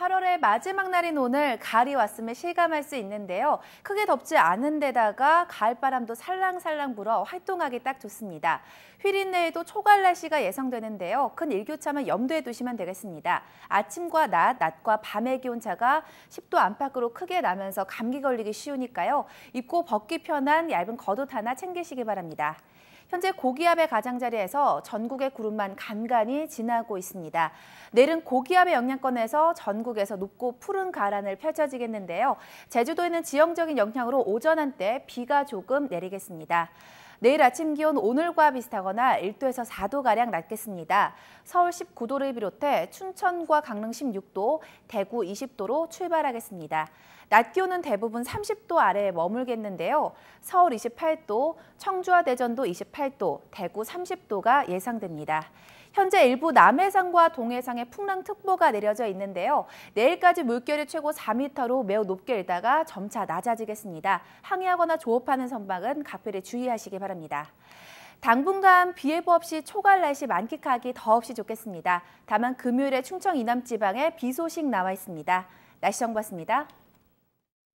8월의 마지막 날인 오늘 가을이 왔음을 실감할 수 있는데요. 크게 덥지 않은 데다가 가을바람도 살랑살랑 불어 활동하기 딱 좋습니다. 휴일 내에도 초가을 날씨가 예상되는데요. 큰 일교차만 염두에 두시면 되겠습니다. 아침과 낮, 낮과 밤의 기온차가 10도 안팎으로 크게 나면서 감기 걸리기 쉬우니까요. 입고 벗기 편한 얇은 겉옷 하나 챙기시기 바랍니다. 현재 고기압의 가장자리에서 전국의 구름만 간간히 지나고 있습니다. 내일은 고기압의 영향권에서 전국에서 높고 푸른 가란을 펼쳐지겠는데요. 제주도에는 지형적인 영향으로 오전 한때 비가 조금 내리겠습니다. 내일 아침 기온 오늘과 비슷하거나 1도에서 4도가량 낮겠습니다. 서울 19도를 비롯해 춘천과 강릉 16도, 대구 20도로 출발하겠습니다. 낮 기온은 대부분 30도 아래에 머물겠는데요. 서울 28도, 청주와 대전도 28도, 대구 30도가 예상됩니다. 현재 일부 남해상과 동해상에 풍랑특보가 내려져 있는데요. 내일까지 물결이 최고 4m로 매우 높게 일다가 점차 낮아지겠습니다. 항해하거나 조업하는 선박은 가별히 주의하시기 바랍니다. 바랍니다. 당분간 비 예보 없이 초가 날씨 만끽하기 더없이 좋겠습니다. 다만 금요일에 충청 이남 지방에 비 소식 나와 있습니다. 날씨 정보였습니다.